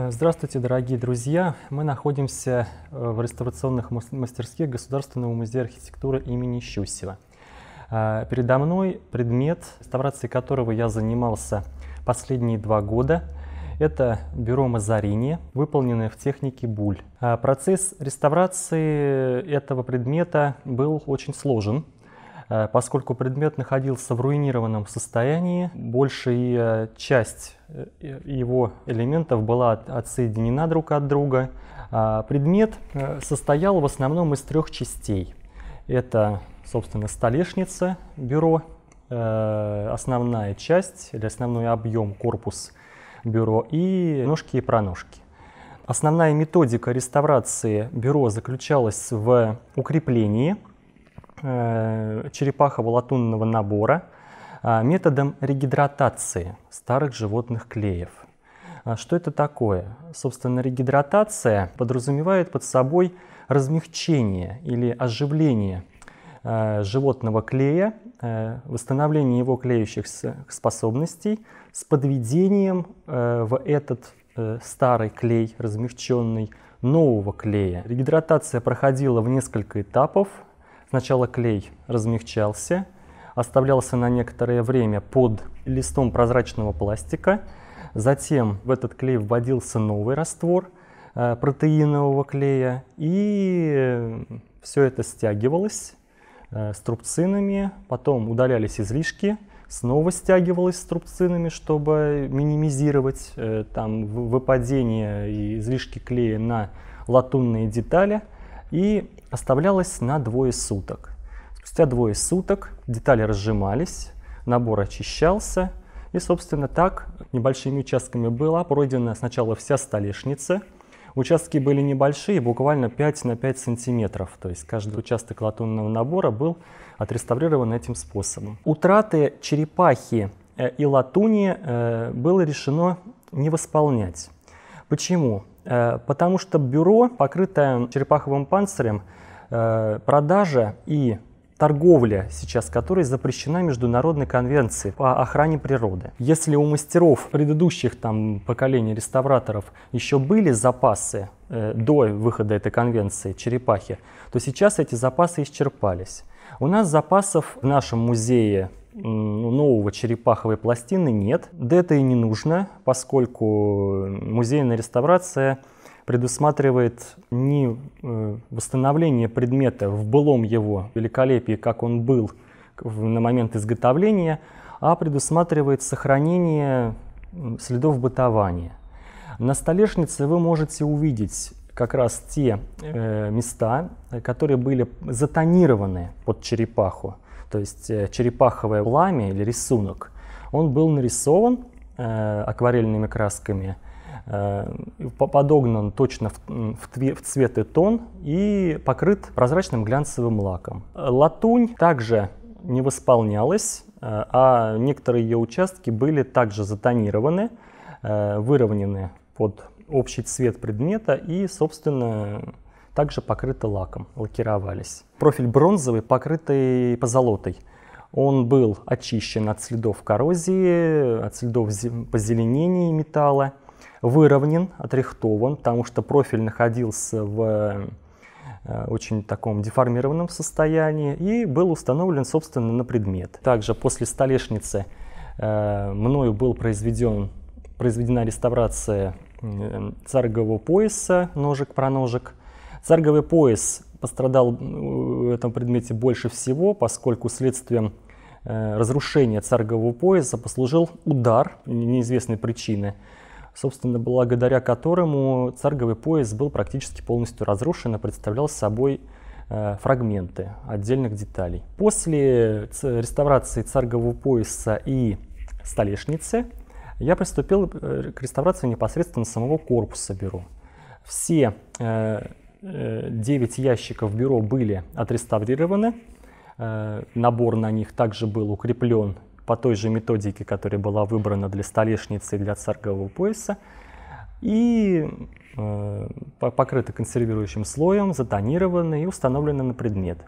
Э, здравствуйте, дорогие друзья! Мы находимся э, в реставрационных мастерских Государственного музея архитектуры имени Щусева. Э, передо мной предмет, реставрацией которого я занимался последние два года. Это бюро Мазарини, выполненное в технике буль. Процесс реставрации этого предмета был очень сложен, Э, поскольку предмет находился в руинированном состоянии, большая э, часть э, его элементов была отсоединена друг от друга. А, предмет состоял в основном из трех частей. Это, собственно, столешница, бюро, основная часть или основной объем, корпус бюро и ножки и проножки. Основная методика реставрации бюро заключалась в укреплении – Э, черепахового латунного набора э, методом регидратации старых животных клеев. Э, что это такое? Собственно, регидратация подразумевает под собой размягчение или оживление животного клея, восстановление его клеющихся способностей с подведением в этот старый клей, размягченный, нового клея. Регидратация проходила в несколько этапов. Сначала клей размягчался, оставлялся на некоторое время под листом прозрачного пластика. Затем в этот клей вводился новый раствор э, протеинового клея, и все это стягивалось э, струбцинами, потом удалялись излишки, снова стягивалось струбцинами, чтобы минимизировать э, там выпадение и излишки клея на латунные детали – и оставлялось на двое суток. Спустя двое суток детали разжимались, набор очищался, и, собственно, так небольшими участками была пройдена сначала вся столешница. Участки были небольшие, буквально 5 на 5 сантиметров. То есть каждый участок латунного набора был отреставрирован этим способом. Утраты черепахи э, и латуни э, было решено не восполнять. Почему? Э, потому что бюро, покрытое черепаховым панцирем, э, продажа и торговля сейчас, которой запрещена Международной конвенцией по охране природы. Если у мастеров предыдущих там, поколений реставраторов еще были запасы э, до выхода этой конвенции черепахи, то сейчас эти запасы исчерпались. У нас запасов в нашем музее ну, нового черепаховой пластины нет. Да это и не нужно, поскольку музейная реставрация предусматривает не э, восстановление предмета в былом его великолепии, как он был на момент изготовления, а предусматривает сохранение следов бытования. На столешнице вы можете увидеть как раз те э, места, э, которые были затонированы под черепаху. То есть э, черепаховое пламя или рисунок, он был нарисован э, акварельными красками, э, подогнан точно в цвет и тон и покрыт прозрачным глянцевым лаком. Латунь также не восполнялась, а некоторые ее участки были также затонированы, выровнены под общий цвет предмета и, собственно, также покрыты лаком, лакировались. Профиль бронзовый, покрытый позолотой. Он был очищен от следов коррозии, от следов позеленения металла, выровнен, отрихтован, потому что профиль находился в э, очень таком деформированном состоянии и был установлен, собственно, на предмет. Также после столешницы э, мною был произведен, произведена реставрация э, царгового пояса ножек-проножек, ножек про ножек Царговый пояс пострадал в этом предмете больше всего, поскольку следствием э, разрушения царгового пояса послужил удар неизвестной причины, собственно, благодаря которому царговый пояс был практически полностью разрушен и представлял собой э, фрагменты отдельных деталей. После реставрации царгового пояса и столешницы я приступил э, к реставрации непосредственно самого корпуса бюро. Все 9 э, ящиков бюро были отреставрированы. Э, набор на них также был укреплен по той же методике, которая была выбрана для столешницы и для царгового пояса. И э, покрыты консервирующим слоем, затонированы и установлены на предмет.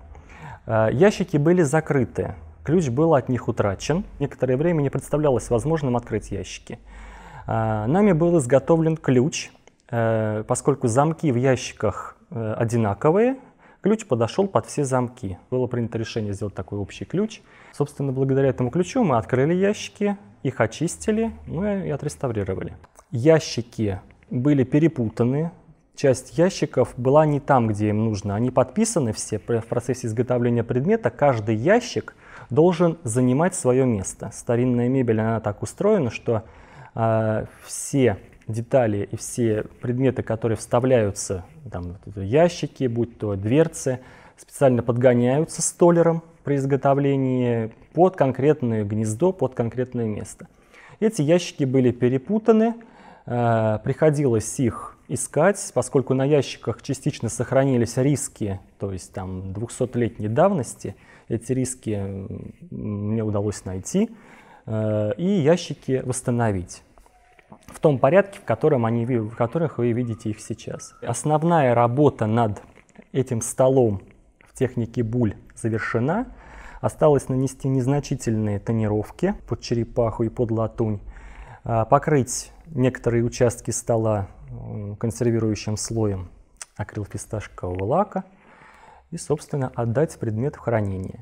Ящики были закрыты, ключ был от них утрачен. Некоторое время не представлялось возможным открыть ящики. Нами был изготовлен ключ, поскольку замки в ящиках Э, одинаковые, ключ подошел под все замки. Было принято решение сделать такой общий ключ. Собственно, благодаря этому ключу мы открыли ящики, их очистили, ну и отреставрировали. Ящики были перепутаны, часть ящиков была не там, где им нужно. Они подписаны все в процессе изготовления предмета. Каждый ящик должен занимать свое место. Старинная мебель, она так устроена, что э, все детали и все предметы, которые вставляются, там, ящики, будь то дверцы, специально подгоняются столером при изготовлении под конкретное гнездо, под конкретное место. Эти ящики были перепутаны, э, приходилось их искать, поскольку на ящиках частично сохранились риски, то есть там 200-летней давности, эти риски мне удалось найти э, и ящики восстановить в том порядке, в котором они, в которых вы видите их сейчас. Основная работа над этим столом в технике буль завершена. Осталось нанести незначительные тонировки под черепаху и под латунь, а, покрыть некоторые участки стола консервирующим слоем акрилфисташкового лака и, собственно, отдать предмет в хранение.